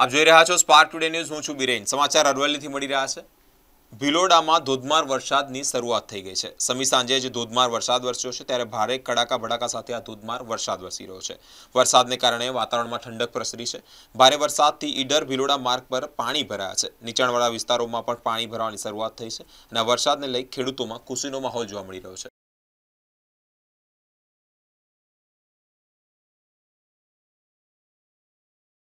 આપ જોઈ રહ્યા છો સ્પાર્ક ટુડે ન્યૂઝ હું છું બિરેન સમાચાર અરવલ્લીથી મળી રહ્યા છે ભિલોડામાં ધોધમાર વરસાદની શરૂઆત થઈ ગઈ છે સમી સાંજે જે ધોધમાર વરસાદ વરસ્યો છે ત્યારે ભારે કડાકા ભડાકા સાથે આ ધોધમાર વરસાદ વરસી રહ્યો છે વરસાદને કારણે વાતાવરણમાં ઠંડક પ્રસરી છે ભારે વરસાદથી ઈડર ભિલોડા માર્ગ પર પાણી ભરાયા છે નીચાણવાળા વિસ્તારોમાં પણ પાણી ભરાવાની શરૂઆત થઈ છે અને વરસાદને લઈ ખેડૂતોમાં ખુશીનો માહોલ જોવા મળી રહ્યો છે